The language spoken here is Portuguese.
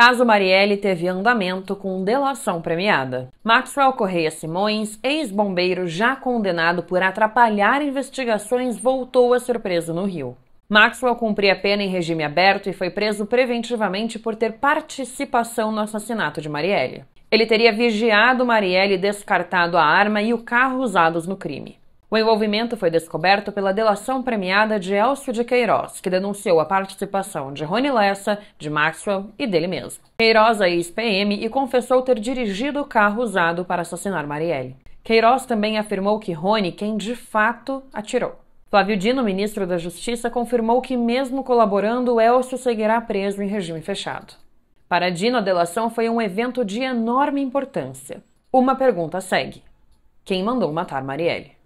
Caso Marielle teve andamento com delação premiada. Maxwell Correia Simões, ex-bombeiro já condenado por atrapalhar investigações, voltou a ser preso no Rio. Maxwell cumpria pena em regime aberto e foi preso preventivamente por ter participação no assassinato de Marielle. Ele teria vigiado Marielle, descartado a arma e o carro usados no crime. O envolvimento foi descoberto pela delação premiada de Elcio de Queiroz, que denunciou a participação de Rony Lessa, de Maxwell e dele mesmo. Queiroz é ex-PM e confessou ter dirigido o carro usado para assassinar Marielle. Queiroz também afirmou que Rony quem de fato atirou. Flávio Dino, ministro da Justiça, confirmou que, mesmo colaborando, Elcio seguirá preso em regime fechado. Para Dino, a delação foi um evento de enorme importância. Uma pergunta segue: Quem mandou matar Marielle?